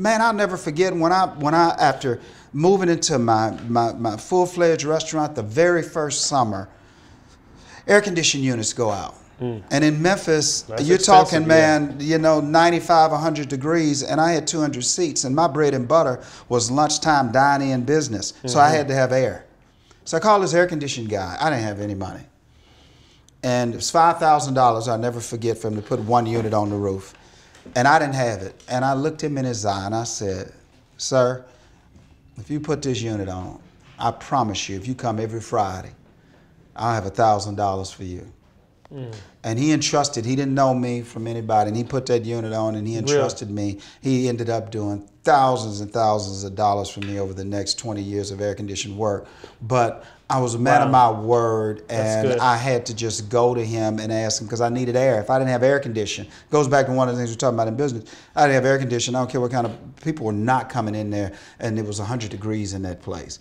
man, I'll never forget when I when I after moving into my my, my full fledged restaurant the very first summer, air conditioned units go out. Hmm. And in Memphis, That's you're talking, man, yeah. you know, 95, 100 degrees, and I had 200 seats, and my bread and butter was lunchtime dining in business. Mm-hmm. So I mm-hmm. had to have air. So I called this air conditioned guy. I didn't have any money. And it was $5,000 I'll never forget for him to put one unit on the roof. And I didn't have it. And I looked him in his eye and I said, Sir, if you put this unit on, I promise you, if you come every Friday, I'll have $1,000 for you. Mm. And he entrusted, he didn't know me from anybody, and he put that unit on and he entrusted really? me. He ended up doing thousands and thousands of dollars for me over the next 20 years of air conditioned work. But I was a man wow. of my word, and I had to just go to him and ask him because I needed air. If I didn't have air conditioning, goes back to one of the things we're talking about in business. I didn't have air conditioning. I don't care what kind of people were not coming in there, and it was 100 degrees in that place.